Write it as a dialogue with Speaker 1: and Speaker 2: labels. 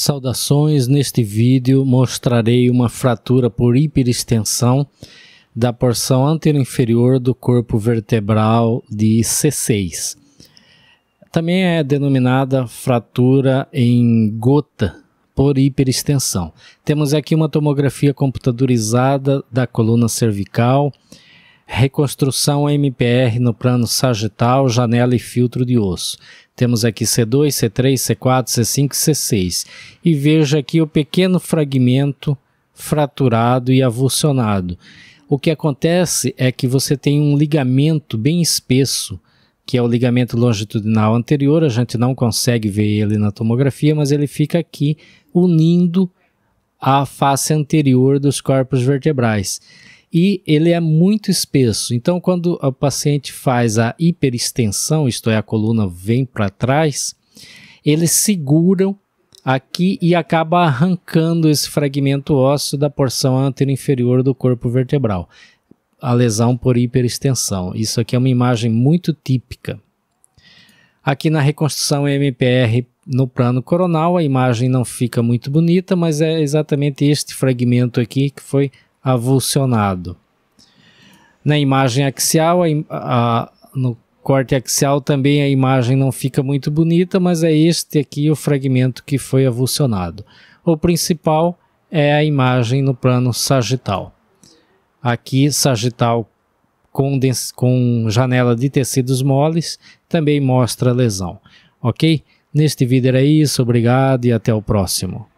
Speaker 1: Saudações, neste vídeo mostrarei uma fratura por hiperextensão da porção anterior inferior do corpo vertebral de C6. Também é denominada fratura em gota por hiperextensão. Temos aqui uma tomografia computadorizada da coluna cervical Reconstrução MPR no plano sagital, janela e filtro de osso. Temos aqui C2, C3, C4, C5 C6. E veja aqui o pequeno fragmento fraturado e avulsionado. O que acontece é que você tem um ligamento bem espesso, que é o ligamento longitudinal anterior, a gente não consegue ver ele na tomografia, mas ele fica aqui unindo a face anterior dos corpos vertebrais e ele é muito espesso. Então, quando o paciente faz a hiperextensão, isto é, a coluna vem para trás, eles seguram aqui e acaba arrancando esse fragmento ósseo da porção anterior inferior do corpo vertebral. A lesão por hiperextensão. Isso aqui é uma imagem muito típica. Aqui na reconstrução MPR no plano coronal, a imagem não fica muito bonita, mas é exatamente este fragmento aqui que foi avulsionado. Na imagem axial, a, a, no corte axial também a imagem não fica muito bonita, mas é este aqui o fragmento que foi avulsionado. O principal é a imagem no plano sagital. Aqui, sagital com, com janela de tecidos moles também mostra lesão, ok? Neste vídeo era isso, obrigado e até o próximo.